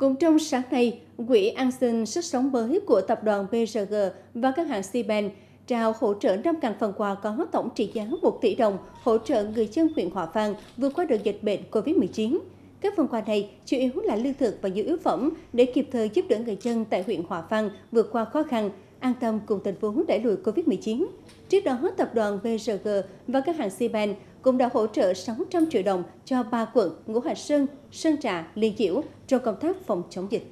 Cũng trong sáng nay, Quỹ An sinh Sức Sống Mới của Tập đoàn BRG và các hãng siemens trao hỗ trợ 5.000 phần quà có tổng trị giá 1 tỷ đồng hỗ trợ người dân huyện Hòa Vang vượt qua đợt dịch bệnh COVID-19. Các phần quà này chủ yếu là lương thực và nhu yếu phẩm để kịp thời giúp đỡ người dân tại huyện Hòa Vang vượt qua khó khăn, an tâm cùng tình huống đẩy lùi Covid-19. Trước đó, tập đoàn VRG và các hàng Siemens cũng đã hỗ trợ 600 triệu đồng cho ba quận Ngũ Hành Sơn, Sơn Trà, Liên Chiểu trong công tác phòng chống dịch.